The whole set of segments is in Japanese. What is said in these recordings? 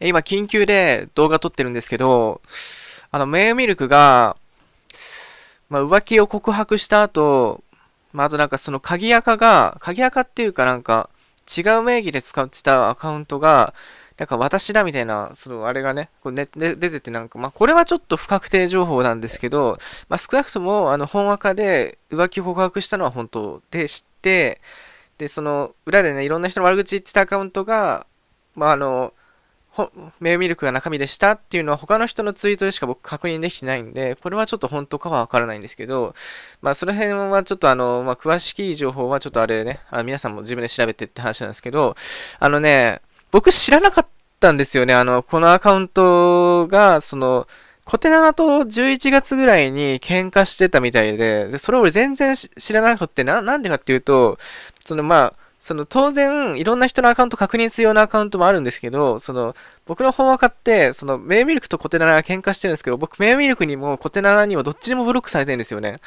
今緊急で動画撮ってるんですけど、あの、メイミルクが、まあ、浮気を告白した後、まあ、あとなんかその鍵垢が、鍵垢っていうかなんか、違う名義で使ってたアカウントが、なんか私だみたいな、そのあれがね、こうね出ててなんか、まあこれはちょっと不確定情報なんですけど、まあ少なくとも、あの、本カで浮気告白したのは本当でして、で、その、裏でね、いろんな人の悪口言ってたアカウントが、まああの、メイミルクが中身でしたっていうのは他の人のツイートでしか僕確認できてないんで、これはちょっと本当かはわからないんですけど、まあその辺はちょっとあの、まあ詳しい情報はちょっとあれね、あ皆さんも自分で調べてって話なんですけど、あのね、僕知らなかったんですよね、あの、このアカウントが、その、コテナナと11月ぐらいに喧嘩してたみたいで、でそれを俺全然知らなくてな、なんでかっていうと、そのまあ、その当然、いろんな人のアカウント確認するようなアカウントもあるんですけど、その僕の本若って、そのメイミルクとコテナラが喧嘩してるんですけど、僕メイミルクにもコテナラにもどっちにもブロックされてるんですよね。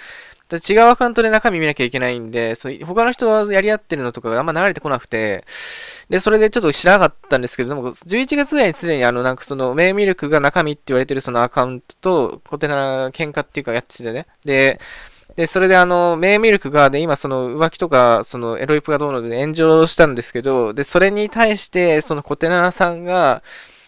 違うアカウントで中身見なきゃいけないんで、そう他の人がやり合ってるのとかがあんま流れてこなくて、で、それでちょっと知らなかったんですけど、でも11月ぐらいにすでにあの、なんかその、メイミルクが中身って言われてるそのアカウントと、コテナラ喧嘩っていうかやっててね。で、で、それであの、メイミルクが、で、今その浮気とか、そのエロイプがどうので炎上したんですけど、で、それに対して、そのコテナさんが、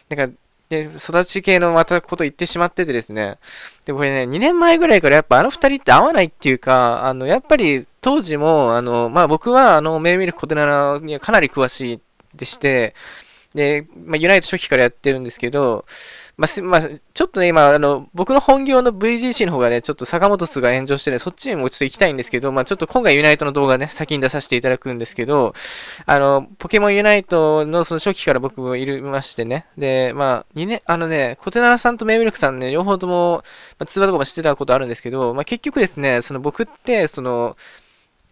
なんか、で、育ち系のまたこと言ってしまっててですね。で、これね、2年前ぐらいからやっぱあの2人って合わないっていうか、あの、やっぱり当時も、あの、まあ、僕はあの、メイミルクコテナにはかなり詳しいでして、で、まあ、ユナイト初期からやってるんですけど、まあ、まあ、ちょっとね、今、あの、僕の本業の VGC の方がね、ちょっと坂本数が炎上してね、そっちにもちょっと行きたいんですけど、まあ、ちょっと今回ユナイトの動画ね、先に出させていただくんですけど、あの、ポケモンユナイトのその初期から僕もいるましてね、で、まあ、2年、あのね、小手奈さんとメイミルクさんね、両方とも、まあ、通話とかもしてたことあるんですけど、まあ、結局ですね、その僕って、その、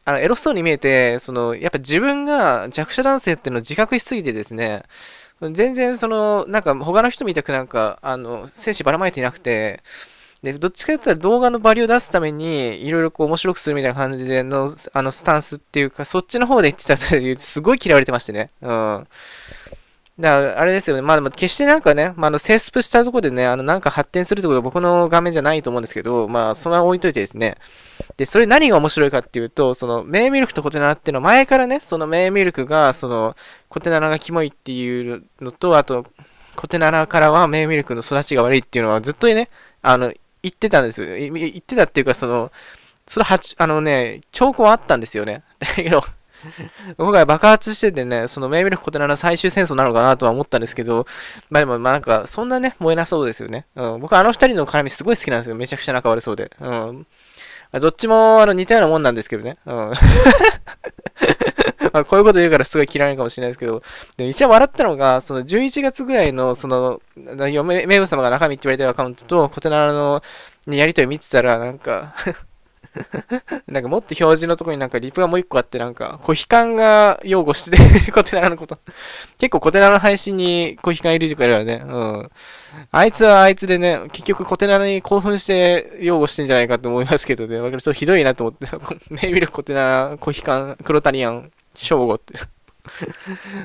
あの、エロそうに見えて、その、やっぱ自分が弱者男性っていうのを自覚しすぎてですね、全然その、なんか他の人みたくなんか、あの、精子ばらまいていなくて、で、どっちか言ったら動画のバリュー出すために、いろいろこう面白くするみたいな感じでの、あの、スタンスっていうか、そっちの方で言ってたという、すごい嫌われてましてね。うん。だから、あれですよね。まあでも、決してなんかね、まあ、あの、セースプしたところでね、あの、なんか発展するってことは僕の画面じゃないと思うんですけど、まあ、それは置いといてですね。で、それ何が面白いかっていうと、その、メイミルクとコテナラっていうのは、前からね、そのメイミルクが、その、コテナラがキモいっていうのと、あと、コテナラからはメイミルクの育ちが悪いっていうのは、ずっとね、あの、言ってたんですよ。言ってたっていうか、その、それは、あのね、兆候はあったんですよね。だけど、今回爆発しててね、そのメイミルクことなら最終戦争なのかなとは思ったんですけど、まあでも、まあなんか、そんなね、燃えなそうですよね。うん、僕あの二人の絡みすごい好きなんですよ。めちゃくちゃ仲悪そうで。うん。どっちも、あの、似たようなもんなんですけどね。うん。まあこういうこと言うからすごい嫌いかもしれないですけど、でも一応笑ったのが、その11月ぐらいの、その、嫁、名物様が中身って言われてるアカウントと、コテナラのやりとり見てたら、なんか なんかもっと表示のとこになんかリプがもう一個あってなんか、コヒカンが擁護してコテナのこと。結構コテナの配信にコヒカンいる時かいるよね。うん。あいつはあいつでね、結局コテナに興奮して擁護してんじゃないかと思いますけどね。わかる、ちょっとひどいなと思って。ネイビルコテナ、コヒカン、クロタリアン、ショウゴって。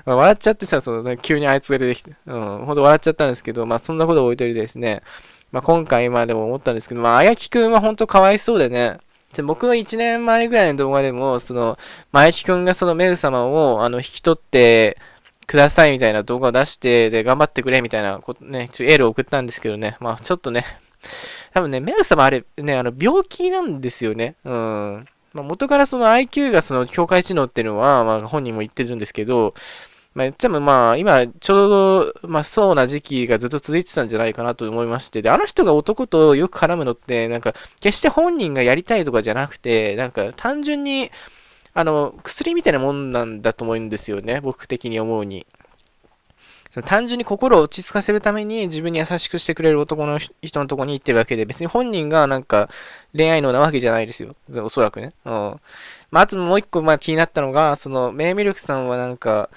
ま笑っちゃってさ、その、急にあいつが出てきて。うん。ほんと笑っちゃったんですけど、まあそんなこと置いといてですね。まあ今回までも思ったんですけど、まああやきくんはほんとかわいそうでね。で僕の1年前ぐらいの動画でも、その、前木くんがそのメル様を、あの、引き取って、くださいみたいな動画を出して、で、頑張ってくれみたいなことね、ちょエールを送ったんですけどね。まあ、ちょっとね、多分ね、メウ様あれ、ね、あの、病気なんですよね。うん。まあ、元からその IQ がその境界知能っていうのは、まあ、本人も言ってるんですけど、まあ、言ってもまあ、今、ちょうど、まあ、そうな時期がずっと続いてたんじゃないかなと思いまして、で、あの人が男とよく絡むのって、なんか、決して本人がやりたいとかじゃなくて、なんか、単純に、あの、薬みたいなもんなんだと思うんですよね、僕的に思うに。その単純に心を落ち着かせるために自分に優しくしてくれる男の人のとこに行ってるわけで、別に本人がなんか恋愛のなわけじゃないですよ。おそらくね。うん。まあ、あともう一個まあ気になったのが、その、メイミルクさんはなんか、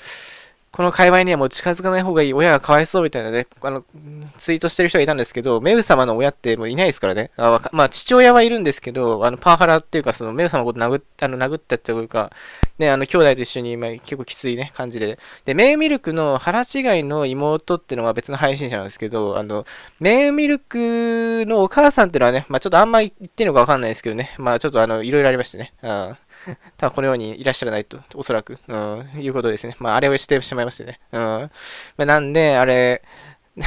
この界隈にはもう近づかない方がいい、親がかわいそうみたいなね、あの、ツイートしてる人がいたんですけど、メウ様の親ってもういないですからね。あまあ、父親はいるんですけど、あの、パワハラっていうか、その、メウ様のこと殴っあの殴ったっていうか、ね、あの、兄弟と一緒に、まあ、結構きついね、感じで。で、メイミルクの腹違いの妹っていうのは別の配信者なんですけど、あの、メイミルクのお母さんっていうのはね、まあ、ちょっとあんま言ってんのかわかんないですけどね、まあ、ちょっとあの、いろいろありましてね。うん。ただこのようにいらっしゃらないと、おそらく、うん、いうことですね。まあ、あれをしてしまいましてね。うん。まあ、なんで、あれ、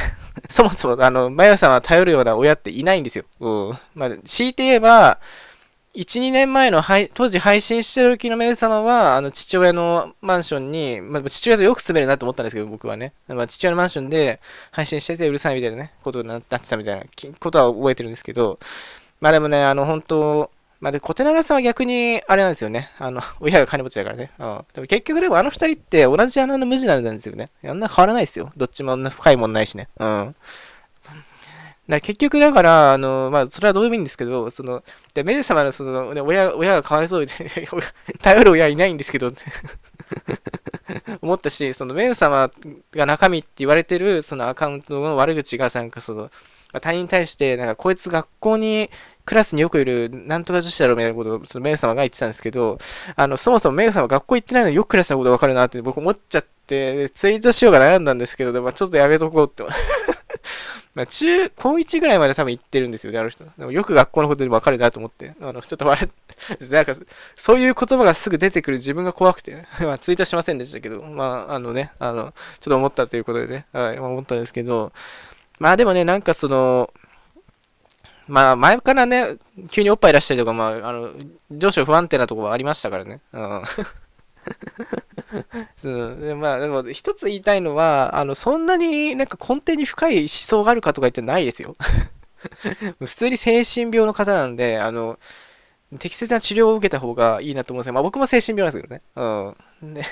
そもそも、あの、まやさんは頼るような親っていないんですよ。うん。まあ、強いて言えば、1、2年前の当時配信してる時のメイ様は、あの、父親のマンションに、まあ、父親とよく住めるなと思ったんですけど、僕はね。まあ、父親のマンションで配信しててうるさいみたいなね、ことになってたみたいなことは覚えてるんですけど、まあでもね、あの、本当まあ、で、小手長さんは逆に、あれなんですよね。あの、親が金持ちだからね。うん。でも結局でもあの二人って同じ穴の無地なんですよね。あんな変わらないですよ。どっちもあんな深いもんないしね。うん。だ結局だから、あの、まあ、それはどうでもいいんですけど、その、で、メデ様のその、ね、親、親がかわいそうで 頼る親いないんですけど、思ったし、そのメン様が中身って言われてる、そのアカウントの悪口が、なんかその、他人に対して、なんかこいつ学校に、クラスによくいる、なんとか女子だろみたいなことを、そのメン様が言ってたんですけど、あの、そもそもメン様学校行ってないのによくクラスのことわかるなって僕思っちゃって、ツイートしようが悩んだんですけど、まもちょっとやめとこうってまあ、中、高1ぐらいまで多分行ってるんですよね、あの人。でもよく学校のことでもわかるなと思って、あの、ちょっと笑 なんか、そういう言葉がすぐ出てくる自分が怖くて、まあ、ツイートしませんでしたけど、まあ、あのね、あの、ちょっと思ったということでね、はい、思ったんですけど、まあでもね、なんかその、まあ前からね、急におっぱい出したりとか、まあ、あの、上昇不安定なところはありましたからね。うん そのでまあ、でも一つ言いたいのはあのそんなになんか根底に深い思想があるかとか言ってないですよ 普通に精神病の方なんであの適切な治療を受けた方がいいなと思うんですけど、まあ、僕も精神病なんですけどねうんね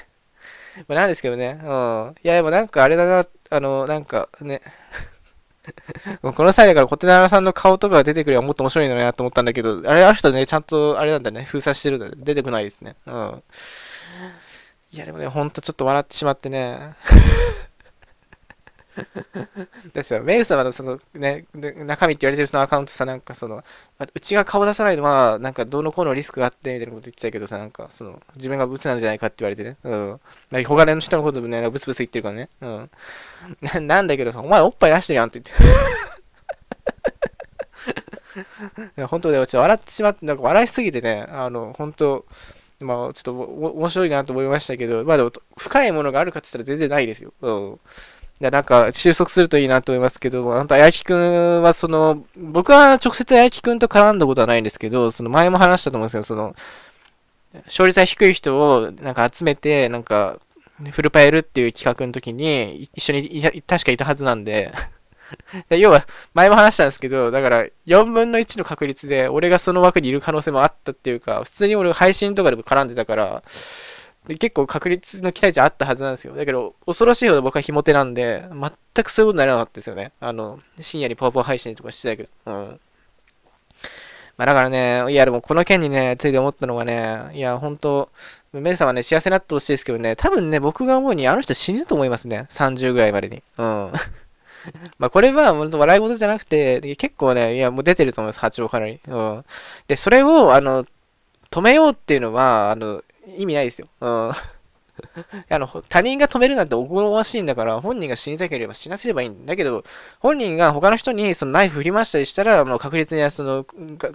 まあなんですけどねうんいやでもなんかあれだなあのなんかね この際だから小手長さんの顔とかが出てくればもっと面白いのになと思ったんだけどあれある人ねちゃんとあれなんだね封鎖してるので出てこないですねうんいやでもね、ほんとちょっと笑ってしまってね。ですよ、メイウ様のそのね、中身って言われてるそのアカウントさ、なんかその、うちが顔出さないのは、なんかどうのこうのリスクがあってみたいなこと言ってたけどさ、なんかその、自分がブスなんじゃないかって言われてね、うん。なんか、の人のことね、ブスブス言ってるからね、うん。ななんだけどさ、お前おっぱい出してるやんって言って。本 当ね、ちょっと笑ってしまって、なんか笑いすぎてね、あの、本当まあ、ちょっと面白いなと思いましたけど、まあでも、深いものがあるかって言ったら全然ないですよ。うん。なんか、収束するといいなと思いますけど、あんた、あやきくんは、その、僕は直接あやきくんと絡んだことはないんですけど、その前も話したと思うんですけど、その、勝率が低い人を、なんか集めて、なんか、フルパエルっていう企画の時に、一緒にいた、確かいたはずなんで要は、前も話したんですけど、だから、4分の1の確率で、俺がその枠にいる可能性もあったっていうか、普通に俺配信とかでも絡んでたから、結構確率の期待値あったはずなんですよ。だけど、恐ろしいほど僕は日も手なんで、全くそういうことにならなかったですよね。あの、深夜にパワポ配信とかしてたけど。うん。まあだからね、いやでもこの件にね、ついて思ったのがね、いや本当メイさんはね、幸せになってほしいですけどね、多分ね、僕が思うにあの人死ぬと思いますね。30ぐらいまでに。うん。まあこれは、笑い事じゃなくて、結構ね、いや、もう出てると思います、波長からに。うん。で、それを、あの、止めようっていうのは、あの、意味ないですよ。うん。あの、他人が止めるなんておこがましいんだから、本人が死にたければ死なせればいいんだけど、本人が他の人にそのナイフ振りましたりしたら、もう確実にその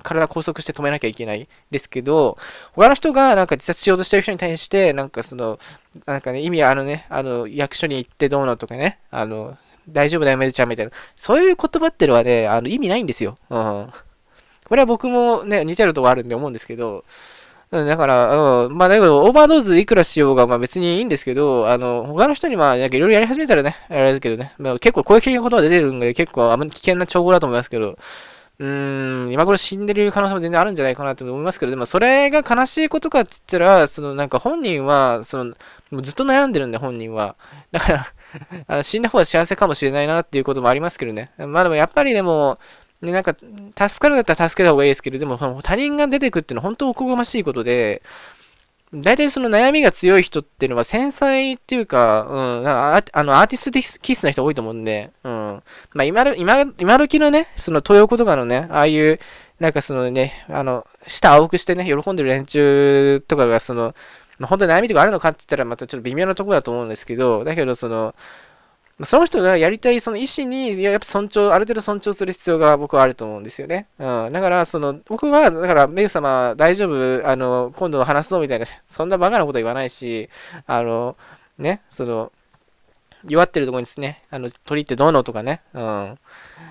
体拘束して止めなきゃいけないですけど、他の人がなんか自殺しようとしてる人に対して、なんかその、なんかね、意味あのね、あの、役所に行ってどうのとかね、あの、大丈夫だよ、めずちゃんみたいな。そういう言葉ってのはね、あの意味ないんですよ。うん。これは僕もね、似てるとこあるんで思うんですけど、だから、うん、まあだけど、オーバードーズいくらしようが、まあ別にいいんですけど、あの、他の人にまあ、なんかいろいろやり始めたらね、やられるけどね、まあ、結構こういうなことが出てるんで、結構あんまり危険な兆候だと思いますけど、うーん、今頃死んでる可能性も全然あるんじゃないかなと思いますけど、でもそれが悲しいことかって言ったら、そのなんか本人は、その、もうずっと悩んでるんで本人は。だからあの死んだ方が幸せかもしれないなっていうこともありますけどね。まあでもやっぱりでも、ね、なんか、助かるんだったら助けた方がいいですけど、でも他人が出てくっていうのは本当おこがましいことで、大体その悩みが強い人っていうのは繊細っていうか、うん、あの、アーティストキスな人多いと思うんで、うん。まあ、今、今、今時のね、その豊子とかのね、ああいう、なんかそのね、あの、舌青くしてね、喜んでる連中とかが、その、まあ、本当に悩みとかあるのかって言ったらまたちょっと微妙なところだと思うんですけど、だけどその、その人がやりたいその意思に、やっぱ尊重、ある程度尊重する必要が僕はあると思うんですよね。うん。だから、その、僕は、だから、メグ様大丈夫、あの、今度話そうみたいな、そんなバカなこと言わないし、あの、ね、その、弱ってるとこにですね、あの、鳥ってどうのとかね、うん。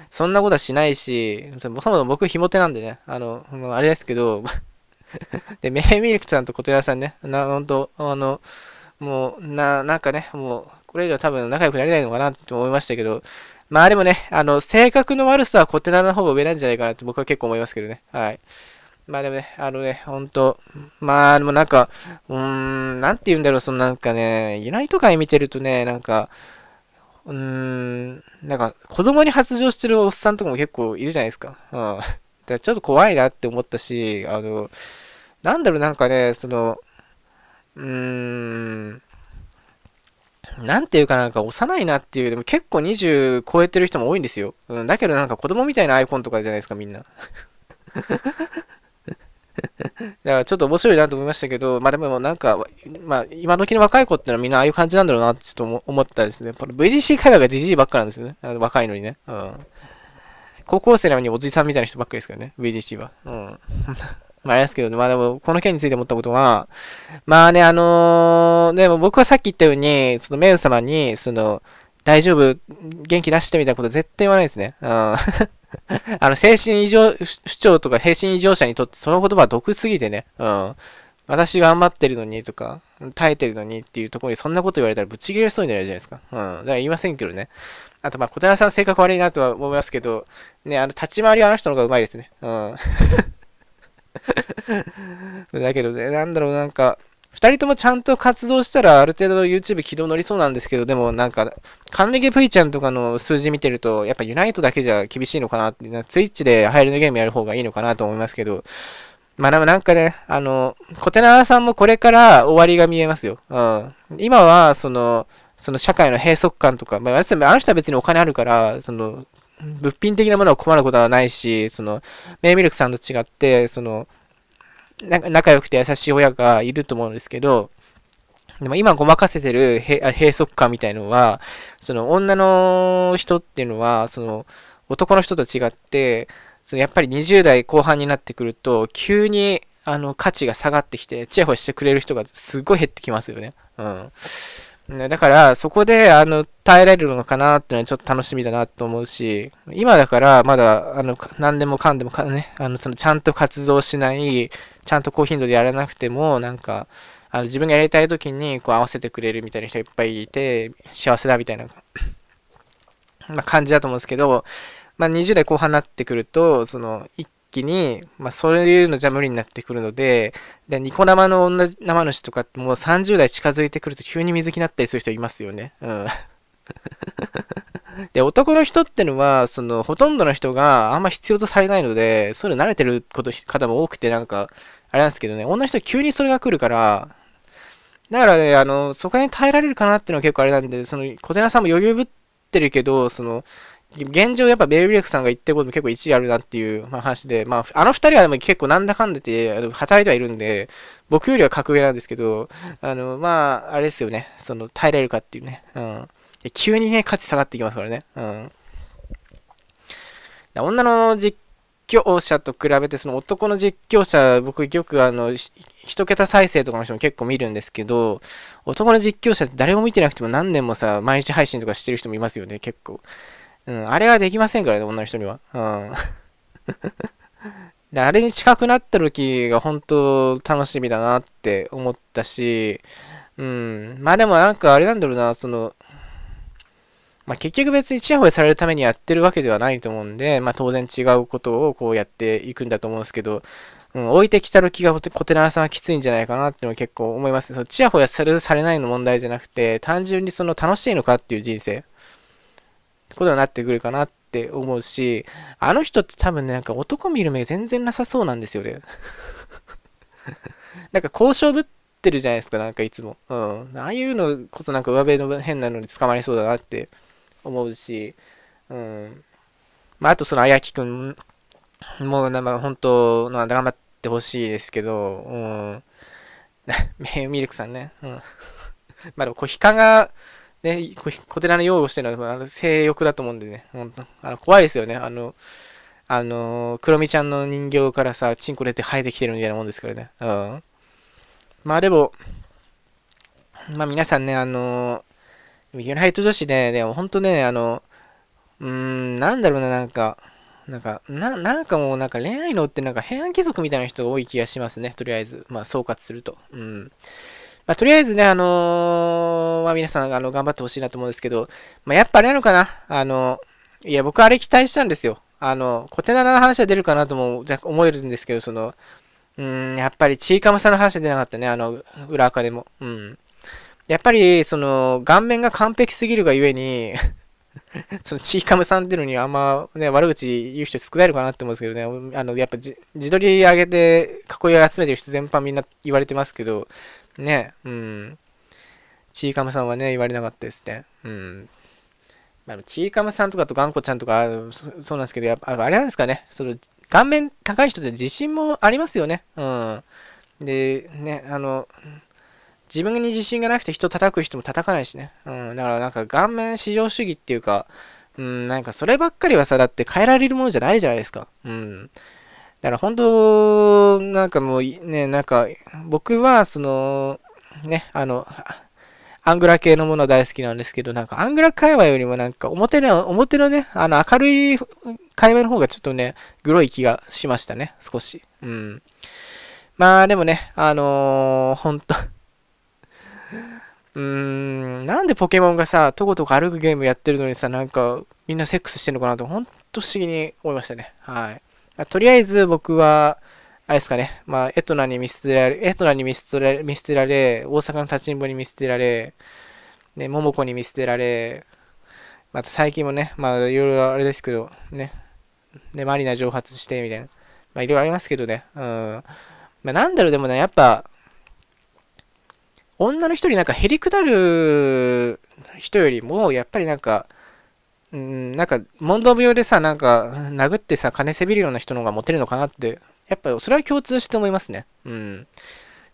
そんなことはしないし、そもそも僕、ひも手なんでね、あの、あれですけど、で、メイミルクさんと手屋さんね、な、ほんと、あの、もう、な、なんかね、もう、これ以上多分仲良くなれないのかなって思いましたけど、まあでもね、あの、性格の悪さは小手なの方が上なんじゃないかなって僕は結構思いますけどね。はい。まあでもね、あのね、ほんと、まあでもなんか、うーん、なんて言うんだろう、そのなんかね、ユナイト界見てるとね、なんか、うーん、なんか子供に発情してるおっさんとかも結構いるじゃないですか。うん。だからちょっと怖いなって思ったし、あの、なんだろう、なんかね、その、うーん、なんていうかなんか幼いなっていう、でも結構20超えてる人も多いんですよ。うん、だけどなんか子供みたいなアイコンとかじゃないですか、みんな。だからちょっと面白いなと思いましたけど、まあでもなんか、まあ今時の若い子ってのはみんなああいう感じなんだろうなってちょっと思ったですね。VGC 会話がじじいばっかなんですよね。あの若いのにね。うん。高校生なのにおじさんみたいな人ばっかりですからね、VGC は。うん。まあ、あれですけど、ね、まあでも、この件について思ったことは、まあね、あのー、でも僕はさっき言ったように、そのメウ様に、その、大丈夫、元気出してみたいなこと絶対言わないですね。うん。あの、精神異常、主張とか精神異常者にとってその言葉は毒すぎてね。うん。私頑張ってるのにとか、耐えてるのにっていうところにそんなこと言われたらぶち切れそうになるじゃないですか。うん。だから言いませんけどね。あと、まあ、小寺さん性格悪いなとは思いますけど、ね、あの、立ち回りはあの人の方がうまいですね。うん。だけどね、なんだろう、なんか、2人ともちゃんと活動したらある程度 YouTube 軌道乗りそうなんですけど、でもなんか、還暦ぷいちゃんとかの数字見てると、やっぱユナイトだけじゃ厳しいのかなって、ツイッチで流行りのゲームやる方がいいのかなと思いますけど、まあでもなんかね、あの、小手縄さんもこれから終わりが見えますよ。うん。今は、その、その社会の閉塞感とか、まあ、あの人は別にお金あるから、その、物品的なものは困ることはないし、その、メイミルクさんと違って、その、仲良くて優しい親がいると思うんですけど、でも今ごまかせてる閉塞感みたいのは、その女の人っていうのは、その男の人と違って、そのやっぱり20代後半になってくると、急にあの価値が下がってきて、チヤホヤしてくれる人がすごい減ってきますよね。うん。ね、だから、そこで、あの、耐えられるのかなっていうのはちょっと楽しみだなと思うし、今だから、まだ、あの、何でもかんでもかね、あの、その、ちゃんと活動しない、ちゃんと高頻度でやらなくても、なんか、あの、自分がやりたい時に、こう、合わせてくれるみたいな人いっぱいいて、幸せだみたいな、まあ、感じだと思うんですけど、まあ、20代後半になってくると、その、一時に、まあ、そういうのじゃ無理になってくるので、でニコ生の女生主とかってもう30代近づいてくると急に水着になったりする人いますよね。うん。で、男の人ってのは、その、ほとんどの人があんま必要とされないので、それ慣れてること方も多くて、なんか、あれなんですけどね、女の人急にそれが来るから、だからね、あの、そこに耐えられるかなっていうのは結構あれなんで、その、小寺さんも余裕ぶってるけど、その、現状やっぱベイブレックさんが言ってることも結構一理あるなっていう話で、まあ、あの二人はでも結構なんだかんだって働いてはいるんで、僕よりは格上なんですけど、あの、まあ、あれですよね、その、耐えられるかっていうね、うん。急にね、価値下がってきますからね、うん。女の実況者と比べて、その男の実況者、僕よくあの、一桁再生とかの人も結構見るんですけど、男の実況者誰も見てなくても何年もさ、毎日配信とかしてる人もいますよね、結構。うん、あれはできませんからね、女の人には。うん。で、あれに近くなった時が本当楽しみだなって思ったし、うん。まあでもなんかあれなんだろうな、その、まあ結局別にチヤホヤされるためにやってるわけではないと思うんで、まあ当然違うことをこうやっていくんだと思うんですけど、うん、置いてきたる気が小手長さんはきついんじゃないかなっての結構思います。そのチヤホヤされるされないの問題じゃなくて、単純にその楽しいのかっていう人生。ことになってくるかなって思うし、あの人って多分ね、なんか男見る目全然なさそうなんですよね。なんか交渉ぶってるじゃないですか、なんかいつも。うん。ああいうのこそなんか上辺の変なのに捕まりそうだなって思うし、うん。まあ、あとその、あやきくんも、なんか本当、頑張ってほしいですけど、うん。ミルクさんね。うん。まあでも、こう、ヒカが、ね、小寺の擁護してるのは、あの性欲だと思うんでね、本当あの怖いですよね。あの、あの、クロミちゃんの人形からさ、チンコ出て生えてきてるみたいなもんですからね。うん。まあでも、まあ皆さんね、あの、ユナイト女子ね、でも本当ね、あの、うーん、なんだろうな、なんか、なんか、な、なんかもうなんか恋愛のってなんか平安貴族みたいな人が多い気がしますね、とりあえず。まあ総括すると。うん。まあ、とりあえずね、あのー、まあ、皆さん、あの、頑張ってほしいなと思うんですけど、まあ、やっぱあれなのかなあの、いや、僕あれ期待したんですよ。あの、小手七の話は出るかなとも思えるんですけど、その、うん、やっぱりチーカムさんの話は出なかったね、あの、裏垢でも。うん。やっぱり、その、顔面が完璧すぎるがゆえに そのチーカムさんっていうのにあんまね、悪口言う人少ないのかなって思うんですけどね、あの、やっぱ自撮り上げて囲いを集めてる人全般みんな言われてますけど、ね、うん。ちいかむさんはね、言われなかったですね。うん。まあ、ちいかむさんとかとガンコちゃんとかそ、そうなんですけど、やっぱ、あれなんですかね。その、顔面高い人って自信もありますよね。うん。で、ね、あの、自分に自信がなくて人叩く人も叩かないしね。うん。だからなんか顔面至上主義っていうか、うん、なんかそればっかりはさ、だって変えられるものじゃないじゃないですか。うん。だから本当、なんかもうね、なんか、僕はその、ね、あの、アングラ系のもの大好きなんですけど、なんかアングラ界隈よりもなんか表の、表のね、あの明るい会話の方がちょっとね、グロい気がしましたね、少し。うん。まあでもね、あのー、ほんとうーん、なんでポケモンがさ、とことか歩くゲームやってるのにさ、なんかみんなセックスしてんのかなと、ほんと不思議に思いましたね。はい。とりあえず僕は、あれですかね、まあ、エトナに見捨てられ、エトナに見捨てられ、見捨てられ、大阪の立ちんぼに見捨てられ、ね、桃子に見捨てられ、また最近もね、まあ、いろいろあれですけど、ね、で、マリナ蒸発して、みたいな、まあ、いろいろありますけどね、うん。まあ、なんだろう、でもね、やっぱ、女の人になんかへりくだる人よりも、やっぱりなんか、うん、なんか、問答病でさ、なんか、殴ってさ、金せびるような人の方がモテるのかなって、やっぱ、それは共通して思いますね。うん。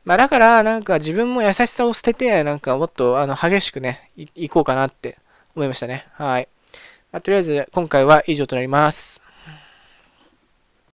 まあ、だから、なんか、自分も優しさを捨てて、なんか、もっと、あの、激しくね、い、いこうかなって思いましたね。はい。まあ、とりあえず、今回は以上となります。